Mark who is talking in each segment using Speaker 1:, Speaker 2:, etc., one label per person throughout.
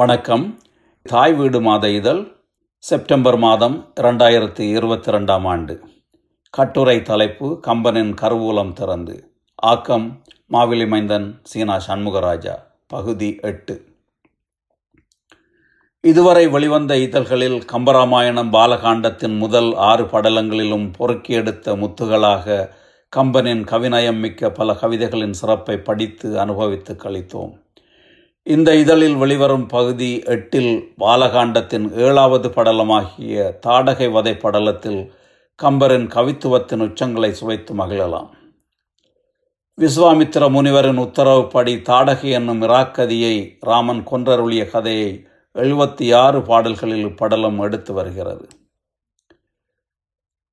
Speaker 1: வணக்கம் தாய் வீடு மாத இதழ் செப்டம்பர் மாதம் இரண்டாயிரத்தி இருபத்தி ரெண்டாம் ஆண்டு கட்டுரை தலைப்பு கம்பனின் கருவூலம் திறந்து ஆக்கம் மாவிலி மைந்தன் சீனா சண்முகராஜா பகுதி எட்டு இதுவரை வெளிவந்த இதழ்களில் கம்பராமாயணம் பாலகாண்டத்தின் முதல் ஆறு படலங்களிலும் பொறுக்கி எடுத்த முத்துகளாக கம்பனின் கவிநயம் மிக்க பல கவிதைகளின் சிறப்பை படித்து அனுபவித்து கழித்தோம் இந்த இதழில் வெளிவரும் பகுதி எட்டில் பாலகாண்டத்தின் ஏழாவது படலமாகிய தாடகை வதை படலத்தில் கம்பரின் கவித்துவத்தின் உச்சங்களை சுவைத்து மகிழலாம் விஸ்வாமித்திர முனிவரின் உத்தரவுப்படி தாடகை என்னும் இராக்கதியை ராமன் கொன்றருளிய கதையை எழுபத்தி ஆறு பாடல்களில் படலம் எடுத்து வருகிறது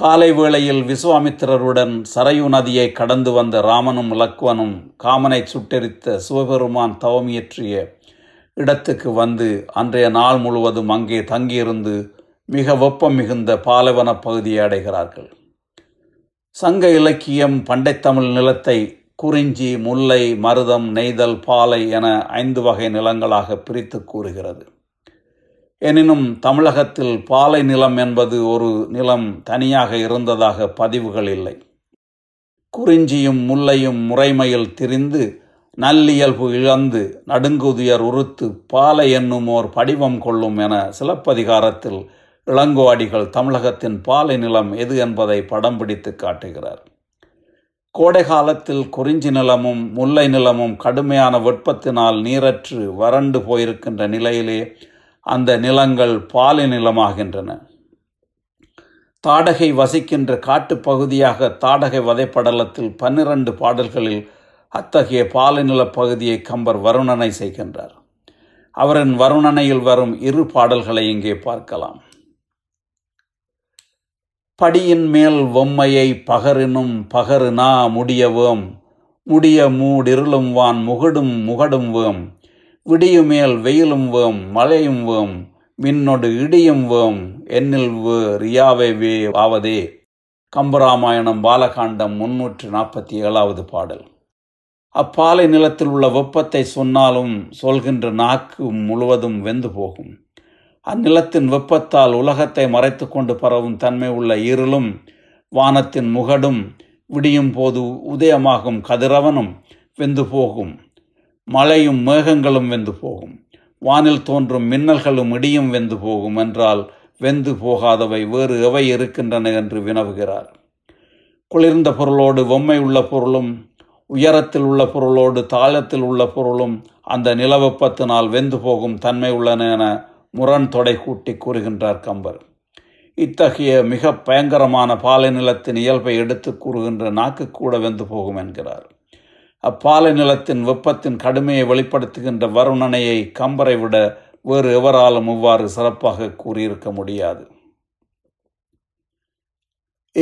Speaker 1: காலை வேளையில் விஸ்வாமித்திரருடன் சரையு நதியை கடந்து வந்த ராமனும் லக்வனும் காமனை சுட்டெரித்த சிவபெருமான் தவமியற்றிய இடத்துக்கு வந்து அன்றைய நாள் முழுவதும் அங்கே தங்கியிருந்து மிக வெப்பம் மிகுந்த பாலைவன பகுதியை அடைகிறார்கள் சங்க இலக்கியம் பண்டைத்தமிழ் நிலத்தை குறிஞ்சி முல்லை மருதம் நெய்தல் பாலை என ஐந்து வகை நிலங்களாக பிரித்து கூறுகிறது எனினும் தமிழகத்தில் பாலை நிலம் என்பது ஒரு நிலம் தனியாக இருந்ததாக பதிவுகள் இல்லை குறிஞ்சியும் முல்லையும் முறைமையில் திரிந்து நல்லியல்பு இழந்து நடுங்குதியர் உறுத்து பாலை என்னும் ஓர் படிவம் கொள்ளும் என சிலப்பதிகாரத்தில் இளங்கோவாடிகள் தமிழகத்தின் பாலை நிலம் எது என்பதை படம் பிடித்து காட்டுகிறார் கோடை காலத்தில் குறிஞ்சி நிலமும் முல்லை நிலமும் கடுமையான வெப்பத்தினால் நீரற்று வறண்டு போயிருக்கின்ற நிலையிலே அந்த நிலங்கள் பாலை நிலமாகின்றன தாடகை வசிக்கின்ற காட்டுப்பகுதியாக தாடகை வதைப்படலத்தில் பன்னிரண்டு பாடல்களில் அத்தகைய பாலைநிலப் பகுதியை கம்பர் வருணனை செய்கின்றார் அவரின் வருணனையில் வரும் இரு பாடல்களை இங்கே பார்க்கலாம் படியின் மேல் பொம்மையை பகரினும் பகருனா முடியவோம் முடிய மூடிருளும் வான் முகடும் முகடும் வேம் விடியுமேல் வெயிலும் வேம் மழையும் வேம் மின்னொடு இடியும் வேம் என்னில் வேர் ரியாவை வே ஆவதே கம்பராமாயணம் பாலகாண்டம் முன்னூற்று நாற்பத்தி ஏழாவது பாடல் அப்பாலை நிலத்தில் உள்ள வெப்பத்தை சொன்னாலும் சொல்கின்ற நாக்கு முழுவதும் வெந்து போகும் அந்நிலத்தின் வெப்பத்தால் உலகத்தை மறைத்து கொண்டு பரவும் தன்மை உள்ள இருளும் வானத்தின் முகடும் விடியும் போது உதயமாகும் கதிரவனும் வெந்து போகும் மழையும் மேகங்களும் வெந்து போகும் வானில் தோன்றும் மின்னல்களும் இடியும் வெந்து போகும் என்றால் வெந்து போகாதவை வேறு எவை இருக்கின்றன என்று வினவுகிறார் குளிர்ந்த பொருளோடு வெம்மை உள்ள பொருளும் உயரத்தில் உள்ள பொருளோடு தாளத்தில் உள்ள பொருளும் அந்த நிலவெப்பத்தினால் வெந்து போகும் தன்மை உள்ளன என முரண் தொடை கூட்டி கூறுகின்றார் கம்பர் இத்தகைய மிக பயங்கரமான பாலை நிலத்தின் இயல்பை எடுத்து கூறுகின்ற நாக்கு கூட வெந்து போகும் என்கிறார் அப்பாலை நிலத்தின் வெப்பத்தின் கடுமையை வெளிப்படுத்துகின்ற வருணனையை கம்பரை விட வேறு எவராலும் இவ்வாறு சிறப்பாக கூறியிருக்க முடியாது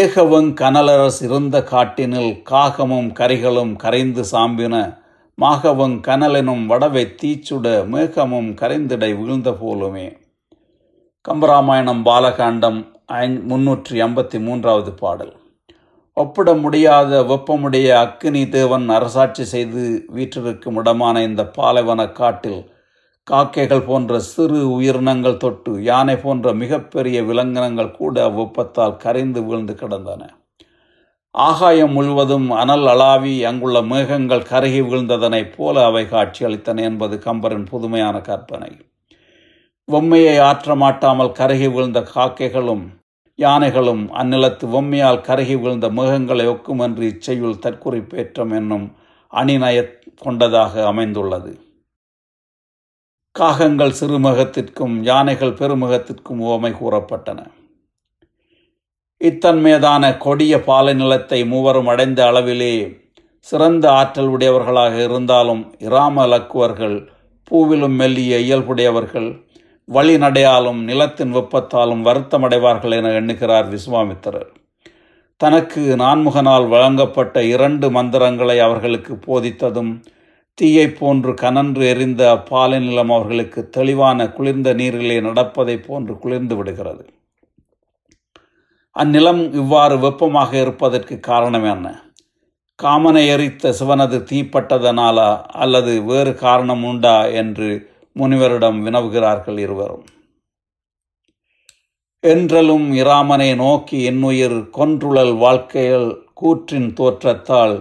Speaker 1: ஏகவங் கனலரஸ் இருந்த காட்டினில் காகமும் கரிகளும் கரைந்து சாம்பின மாகவங் கனலெனும் வடவை தீச்சுட மேகமும் கரைந்திடை விழுந்த போலுமே கம்பராமாயணம் பாலகாண்டம் முன்னூற்றி ஐம்பத்தி மூன்றாவது பாடல் ஒப்பிட முடியாத வெப்பமுடைய அக்கினி தேவன் அரசாட்சி செய்து வீற்றிருக்கும் இடமான இந்த பாலைவன காட்டில் காக்கைகள் போன்ற சிறு உயிரினங்கள் தொட்டு யானை போன்ற மிகப்பெரிய விலங்கினங்கள் கூட அவ்வெப்பத்தால் கரைந்து வீழ்ந்து கிடந்தன ஆகாயம் முழுவதும் அனல் அளாவி அங்குள்ள மேகங்கள் கருகி வீழ்ந்ததனைப் போல அவை காட்சியளித்தன என்பது கம்பரின் புதுமையான கற்பனை பொம்மையை ஆற்ற மாட்டாமல் கருகி வீழ்ந்த காக்கைகளும் யானைகளும் அந்நிலத்து வம்மையால் கருகி விழுந்த மிருகங்களை ஒக்குமன்றி இச்செயுள் தற்குறிப்பேற்றம் என்னும் அணிநய கொண்டதாக அமைந்துள்ளது காகங்கள் சிறுமுகத்திற்கும் யானைகள் பெருமுகத்திற்கும் உவமை கூறப்பட்டன இத்தன்மையதான கொடிய பாலைநிலத்தை மூவரும் அடைந்த அளவிலே சிறந்த ஆற்றல் உடையவர்களாக இருந்தாலும் இராம லக்குவர்கள் பூவிலும் மெல்லிய இயல்புடையவர்கள் வழி நடையாலும் நிலத்தின் வெப்பத்தாலும் வருத்தமடைவார்கள் என எண்ணுகிறார் விஸ்வாமித்திரர் தனக்கு நான்முகனால் வழங்கப்பட்ட இரண்டு மந்திரங்களை அவர்களுக்கு போதித்ததும் தீயை போன்று கனன்று எரிந்த அப்பாலை நிலம் அவர்களுக்கு தெளிவான குளிர்ந்த நீரிலே நடப்பதை போன்று குளிர்ந்து விடுகிறது அந்நிலம் இவ்வாறு வெப்பமாக இருப்பதற்கு காரணம் என்ன காமனை எரித்த சிவனது தீப்பட்டதனாலா அல்லது வேறு காரணம் உண்டா என்று முனிவரிடம் வினவுகிறார்கள் இருவரும் என்றலும் இராமனை நோக்கி என்னுயிர் கொன்றுழல் வாழ்க்கையல் கூற்றின் தோற்றத்தால்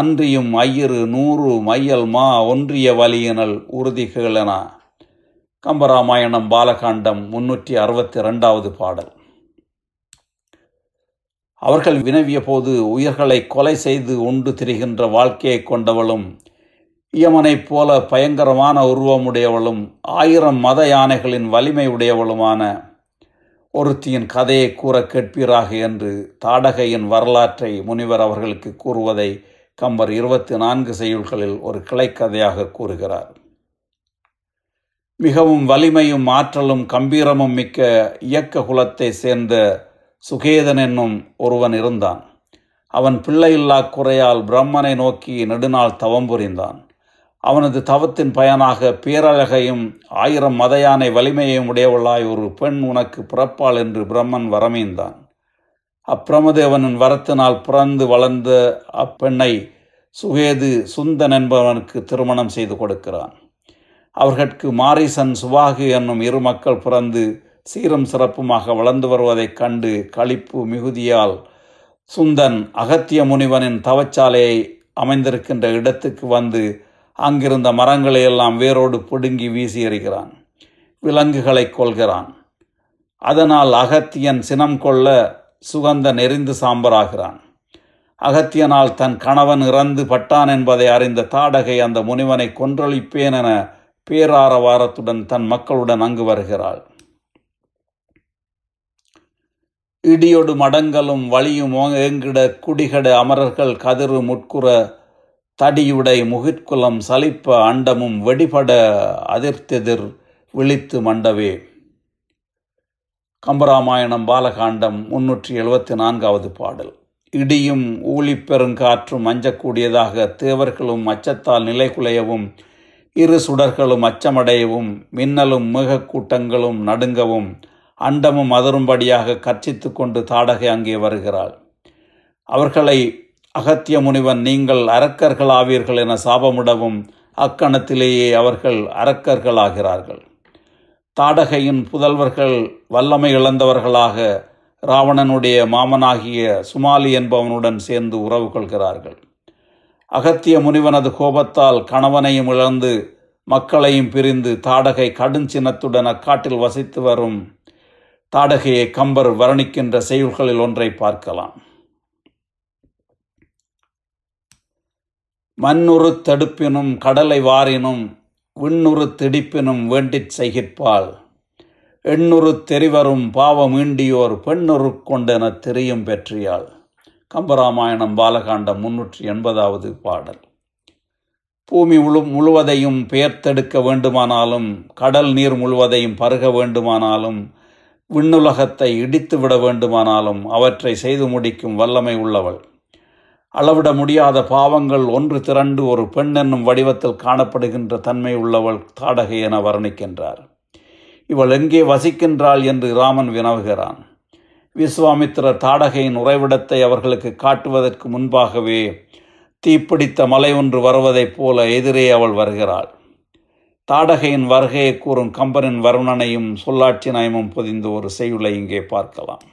Speaker 1: அன்றியும் ஐயரு நூறு மையல் மா ஒன்றிய வலியினல் உறுதிகளென கம்பராமாயணம் பாலகாண்டம் முன்னூற்றி அறுபத்தி ரெண்டாவது பாடல் அவர்கள் வினவிய போது உயிர்களை கொலை செய்து உண்டு திரிகின்ற வாழ்க்கையை கொண்டவளும் யமனைப் போல பயங்கரமான உருவமுடையவளும் ஆயிரம் மத யானைகளின் வலிமை உடையவளுமான ஒருத்தியின் கதையை கூற கேட்பீராக என்று தாடகையின் வரலாற்றை முனிவர் அவர்களுக்கு கூறுவதை கம்பர் இருபத்தி நான்கு செய்யுள்களில் ஒரு கிளைக்கதையாக கூறுகிறார் மிகவும் வலிமையும் ஆற்றலும் கம்பீரமும் மிக்க இயக்க குலத்தை சேர்ந்த சுகேதன் என்னும் ஒருவன் இருந்தான் அவன் பிள்ளையில்லா குறையால் பிரம்மனை நோக்கி நெடுநாள் தவம் புரிந்தான் அவனது தவத்தின் பயனாக பேரழகையும் ஆயிரம் மதையானை வலிமையையும் உடையவளாய் ஒரு பெண் உனக்கு பிறப்பாள் என்று பிரம்மன் வரமீந்தான் அப்பிரமதேவனின் வரத்தினால் பிறந்து வளர்ந்த அப்பெண்ணை சுகேது சுந்தன் என்பவனுக்கு திருமணம் செய்து கொடுக்கிறான் அவர்களுக்கு மாரிசன் சுவாகு என்னும் இரு மக்கள் பிறந்து சீரும் சிறப்புமாக வளர்ந்து வருவதைக் கண்டு களிப்பு மிகுதியால் சுந்தன் அகத்திய முனிவனின் தவச்சாலையை அமைந்திருக்கின்ற இடத்துக்கு வந்து அங்கிருந்த மரங்களை எல்லாம் வேரோடு பிடுங்கி வீசி எறிகிறான் விலங்குகளை கொள்கிறான் அதனால் அகத்தியன் சினம் கொள்ள சுகந்த நெறிந்து சாம்பராகிறான் அகத்தியனால் தன் கணவன் இறந்து பட்டான் என்பதை அறிந்த தாடகை அந்த முனிவனை கொன்றளிப்பேன் என பேராரவாரத்துடன் தன் மக்களுடன் அங்கு வருகிறாள் இடியொடு மடங்களும் வழியும் ஏங்கிட குடிகட அமரர்கள் கதிர் முட்குற தடியுடை முகிற்குலம் சலிப்ப அண்டமும் வெடிபட அதிர்த்தெதிர் விழித்து மண்டவே கம்பராமாயணம் பாலகாண்டம் முன்னூற்றி எழுபத்தி நான்காவது பாடல் இடியும் ஊழிப்பெருங்காற்றும் அஞ்சக்கூடியதாக தேவர்களும் அச்சத்தால் நிலை குலையவும் இரு சுடர்களும் அச்சமடையவும் மின்னலும் கூட்டங்களும் நடுங்கவும் அண்டமும் அதரும்படியாக கற்சித்து கொண்டு தாடகை அங்கே வருகிறாள் அவர்களை அகத்திய முனிவன் நீங்கள் அரக்கர்களாவீர்கள் என சாபமிடவும் அக்கணத்திலேயே அவர்கள் அரக்கர்களாகிறார்கள் தாடகையின் புதல்வர்கள் வல்லமை இழந்தவர்களாக ராவணனுடைய மாமனாகிய சுமாலி என்பவனுடன் சேர்ந்து உறவு கொள்கிறார்கள் அகத்திய முனிவனது கோபத்தால் கணவனையும் இழந்து மக்களையும் பிரிந்து தாடகை கடுஞ்சினத்துடன் அக்காட்டில் வசித்து வரும் தாடகையை கம்பர் வர்ணிக்கின்ற செய்யுள்களில் ஒன்றை பார்க்கலாம் மண்ணுறு தடுப்பினும் கடலை வாரினும் விண்ணுறு திடிப்பினும் வேண்டிச் செய்கிற்பாள் எண்ணுறு தெரிவரும் பாவம் ஈண்டியோர் பெண்ணுறு கொண்டென தெரியும் பெற்றியாள் கம்பராமாயணம் பாலகாண்டம் முன்னூற்றி எண்பதாவது பாடல் பூமி முழு முழுவதையும் பெயர்த்தெடுக்க வேண்டுமானாலும் கடல் நீர் முழுவதையும் பருக வேண்டுமானாலும் விண்ணுலகத்தை இடித்து விட வேண்டுமானாலும் அவற்றை செய்து முடிக்கும் வல்லமை உள்ளவள் அளவிட முடியாத பாவங்கள் ஒன்று திரண்டு ஒரு பெண் என்னும் வடிவத்தில் காணப்படுகின்ற தன்மை உள்ளவள் தாடகை என வர்ணிக்கின்றார் இவள் எங்கே வசிக்கின்றாள் என்று ராமன் வினவுகிறான் விஸ்வாமித்திர தாடகையின் உறைவிடத்தை அவர்களுக்கு காட்டுவதற்கு முன்பாகவே தீப்பிடித்த மலை ஒன்று வருவதைப் போல எதிரே அவள் வருகிறாள் தாடகையின் வருகையை கூறும் கம்பனின் வருணனையும் சொல்லாட்சி நயமும் பொதிந்து ஒரு செய்யுளை இங்கே பார்க்கலாம்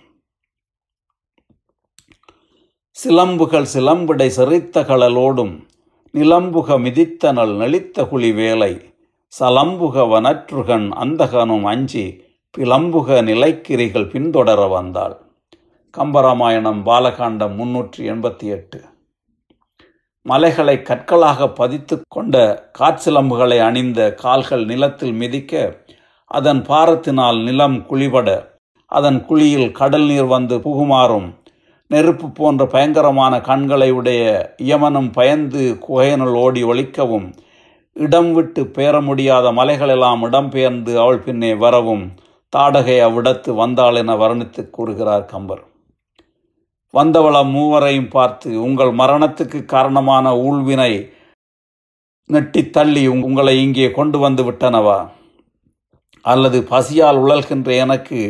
Speaker 1: சிலம்புகள் சிலம்புடை சிரித்த கழலோடும் நிலம்புக மிதித்தனல் நெளித்த குழி வேலை சலம்புக வனற்றுகன் அந்தகனும் அஞ்சி பிளம்புக நிலைக்கிரிகள் பின்தொடர வந்தாள் கம்பராமாயணம் பாலகாண்டம் முன்னூற்றி எண்பத்தி எட்டு மலைகளை கற்களாக பதித்து கொண்ட காற்சிலம்புகளை அணிந்த கால்கள் நிலத்தில் மிதிக்க அதன் பாரத்தினால் நிலம் குழிபட அதன் குழியில் கடல் நீர் வந்து புகுமாறும் நெருப்பு போன்ற பயங்கரமான கண்களை உடைய யமனும் பயந்து குகையினுள் ஓடி ஒழிக்கவும் இடம் விட்டு பெயர முடியாத மலைகளெல்லாம் இடம்பெயர்ந்து அவள் பின்னே வரவும் தாடகை அவ்விடத்து வந்தாள் என வர்ணித்து கூறுகிறார் கம்பர் வந்தவளம் மூவரையும் பார்த்து உங்கள் மரணத்துக்கு காரணமான ஊழ்வினை நெட்டி தள்ளி உங்களை இங்கே கொண்டு வந்து விட்டனவா அல்லது பசியால் உழல்கின்ற எனக்கு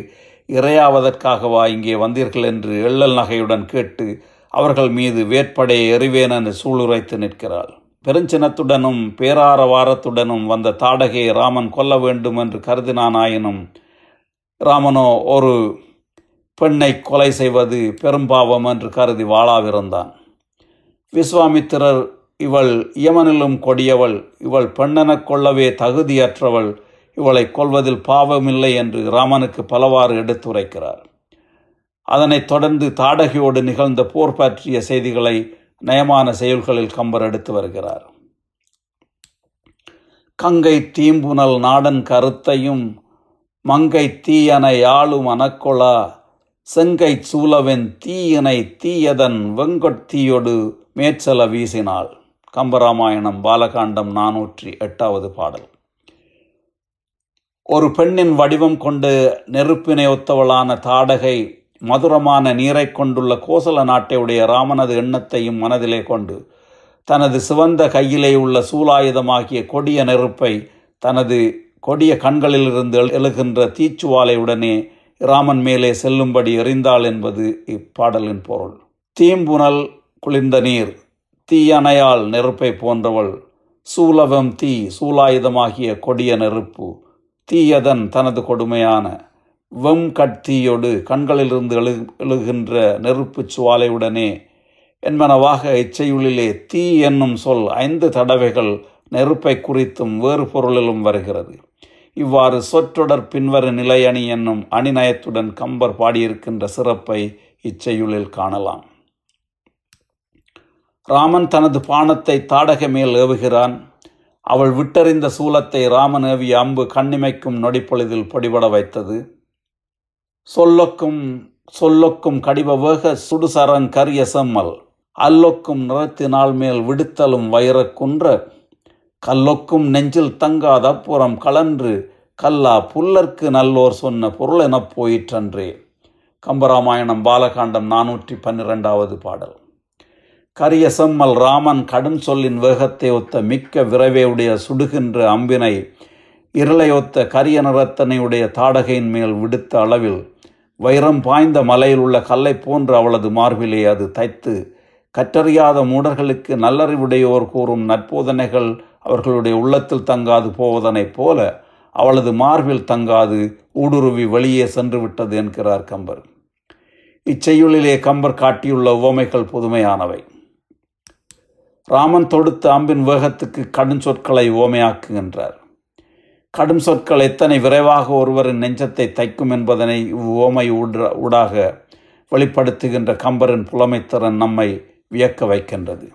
Speaker 1: இரையாவதற்காகவா இங்கே வந்தீர்கள் என்று எள்ளல் நகையுடன் கேட்டு அவர்கள் மீது வேட்படையை எறிவேன் என்று சூளுரைத்து நிற்கிறாள் பெருஞ்சினத்துடனும் பேரார வாரத்துடனும் வந்த தாடகையை ராமன் கொல்ல வேண்டும் என்று கருதினானாயினும் ராமனோ ஒரு பெண்ணை கொலை செய்வது பெரும்பாவம் என்று கருதி வாழாவிருந்தான் விஸ்வாமித்திரர் இவள் இயமனிலும் கொடியவள் இவள் பெண்ணெனக் கொள்ளவே தகுதியற்றவள் இவளை கொள்வதில் பாவமில்லை என்று ராமனுக்கு பலவாறு எடுத்துரைக்கிறார் அதனைத் தொடர்ந்து தாடகையோடு நிகழ்ந்த போர் பற்றிய செய்திகளை நயமான செயல்களில் கம்பர் எடுத்து வருகிறார் கங்கை தீம்புனல் நாடன் கருத்தையும் மங்கை தீயனை ஆளும் அனக்கொளா செங்கை சூலவன் தீயனை தீயதன் வெங்கொத்தீயோடு மேற்சல வீசினாள் கம்பராமாயணம் பாலகாண்டம் நானூற்றி எட்டாவது பாடல் ஒரு பெண்ணின் வடிவம் கொண்டு நெருப்பினை ஒத்தவளான தாடகை மதுரமான நீரை கொண்டுள்ள கோசல நாட்டையுடைய ராமனது எண்ணத்தையும் மனதிலே கொண்டு தனது சிவந்த கையிலே உள்ள சூலாயுதமாகிய கொடிய நெருப்பை தனது கொடிய கண்களிலிருந்து எழுகின்ற தீச்சுவாலையுடனே ராமன் மேலே செல்லும்படி எறிந்தாள் என்பது இப்பாடலின் பொருள் தீம்புணல் குளிர்ந்த நீர் தீயணையால் நெருப்பை போன்றவள் சூலவம் தீ சூலாயுதமாகிய கொடிய நெருப்பு தீயதன் தனது கொடுமையான வெம் கட்தீயோடு கண்களிலிருந்து எழு எழுகின்ற நெருப்பு சுவாலையுடனே என்பனவாக இச்செயுளிலே தீ என்னும் சொல் ஐந்து தடவைகள் நெருப்பை குறித்தும் வேறு பொருளிலும் வருகிறது இவ்வாறு சொற்றொடர் பின்வரும் நிலையணி என்னும் அணிநயத்துடன் கம்பர் பாடியிருக்கின்ற சிறப்பை இச்செயுளில் காணலாம் ராமன் தனது பானத்தை தாடக மேல் ஏவுகிறான் அவள் விட்டறிந்த சூலத்தை ராமநேவி அம்பு கண்ணிமைக்கும் நொடிப்பொழுதில் பொடிபட வைத்தது சொல்லொக்கும் சொல்லொக்கும் கடிப வேக சுடுசரன் கரிய செம்மல் அல்லொக்கும் நிறத்தினால் மேல் விடுத்தலும் வயிறக்குன்ற கல்லொக்கும் நெஞ்சில் தங்காத அப்புறம் கலன்று கல்லா புல்லர்க்கு நல்லோர் சொன்ன பொருள் எனப் போயிற்றன்றே கம்பராமாயணம் பாலகாண்டம் நானூற்றி பன்னிரெண்டாவது பாடல் கரிய செம்மல் ராமன் கடும் சொல்லின் வேகத்தை ஒத்த மிக்க விரைவையுடைய சுடுகின்ற அம்பினை இருளை ஒத்த கரிய நிறத்தனையுடைய தாடகையின் மேல் விடுத்த அளவில் வைரம் பாய்ந்த மலையில் உள்ள கல்லை போன்ற அவளது மார்பிலே அது தைத்து கற்றறியாத மூடர்களுக்கு நல்லறிவுடையோர் கூறும் நற்போதனைகள் அவர்களுடைய உள்ளத்தில் தங்காது போவதனைப் போல அவளது மார்பில் தங்காது ஊடுருவி வெளியே சென்று விட்டது என்கிறார் கம்பர் இச்செய்யுளிலே கம்பர் காட்டியுள்ள உவமைகள் புதுமையானவை ராமன் தொடுத்த அம்பின் வேகத்துக்கு கடும் சொற்களை ஓமையாக்குகின்றார் கடும் சொற்கள் எத்தனை விரைவாக ஒருவரின் நெஞ்சத்தை தைக்கும் என்பதனை ஓமை ஊடாக வெளிப்படுத்துகின்ற கம்பரின் புலமைத்திறன் நம்மை வியக்க வைக்கின்றது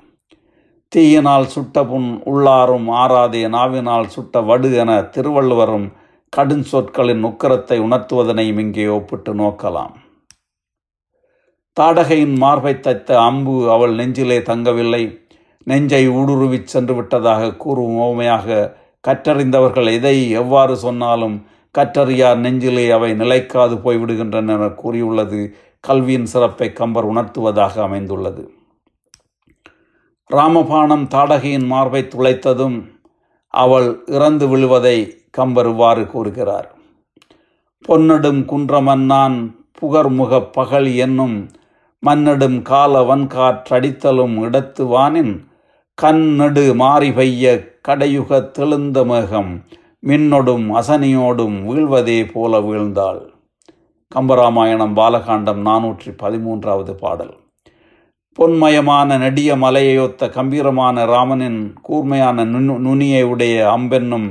Speaker 1: தீயினால் சுட்ட புண் உள்ளாரும் ஆறாதே நாவினால் சுட்ட வடு என திருவள்ளுவரும் கடும் சொற்களின் உக்கரத்தை உணர்த்துவதனையும் இங்கே ஒப்பிட்டு நோக்கலாம் தாடகையின் மார்பை தைத்த அம்பு அவள் நெஞ்சிலே தங்கவில்லை நெஞ்சை ஊடுருவிச் சென்று விட்டதாக கூறும் ஓமையாக கற்றறிந்தவர்கள் எதை எவ்வாறு சொன்னாலும் கற்றறியார் நெஞ்சிலே அவை நிலைக்காது போய்விடுகின்றன என கூறியுள்ளது கல்வியின் சிறப்பை கம்பர் உணர்த்துவதாக அமைந்துள்ளது ராமபானம் தாடகையின் மார்பை துளைத்ததும் அவள் இறந்து விழுவதை கம்பர் இவ்வாறு கூறுகிறார் பொன்னடும் குன்றமன்னான் புகர்முக பகல் என்னும் மன்னடும் கால வன்காற்றடித்தலும் இடத்து வானின் கண்ணடு மாறி பெய்ய கடையுக தெளிந்த மேகம் மின்னொடும் அசனியோடும் வீழ்வதே போல வீழ்ந்தாள் கம்பராமாயணம் பாலகாண்டம் நானூற்றி பதிமூன்றாவது பாடல் பொன்மயமான நெடிய மலையொத்த கம்பீரமான ராமனின் கூர்மையான நுனியை உடைய அம்பென்னும்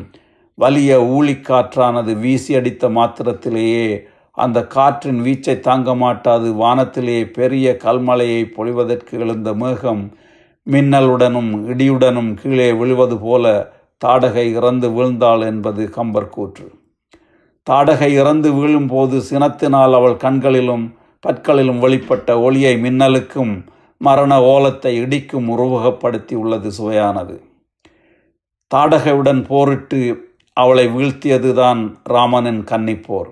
Speaker 1: வலிய ஊழிக்காற்றானது வீசி அடித்த மாத்திரத்திலேயே அந்த காற்றின் வீச்சை தாங்க மாட்டாது வானத்திலே பெரிய கல்மலையை பொழிவதற்கு எழுந்த மேகம் மின்னலுடனும் இடியுடனும் கீழே விழுவது போல தாடகை இறந்து வீழ்ந்தாள் என்பது கம்பர் கூற்று தாடகை இறந்து வீழும்போது சினத்தினால் அவள் கண்களிலும் பற்களிலும் வெளிப்பட்ட ஒளியை மின்னலுக்கும் மரண ஓலத்தை இடிக்கும் உருவகப்படுத்தி உள்ளது சுவையானது தாடகையுடன் போரிட்டு அவளை வீழ்த்தியதுதான் ராமனின் கன்னிப்போர்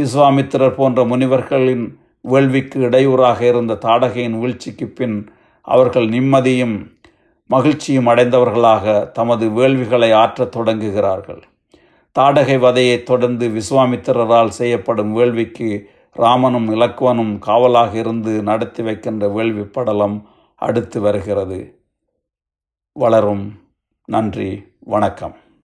Speaker 1: விஸ்வாமித்திரர் போன்ற முனிவர்களின் வேள்விக்கு இடையூறாக இருந்த தாடகையின் வீழ்ச்சிக்கு பின் அவர்கள் நிம்மதியும் மகிழ்ச்சியும் அடைந்தவர்களாக தமது வேள்விகளை ஆற்றத் தொடங்குகிறார்கள் தாடகை வதையைத் தொடர்ந்து விஸ்வாமித்திரரால் செய்யப்படும் வேள்விக்கு ராமனும் இலக்குவனும் காவலாக இருந்து நடத்தி வைக்கின்ற வேள்வி படலம் அடுத்து வருகிறது வளரும் நன்றி வணக்கம்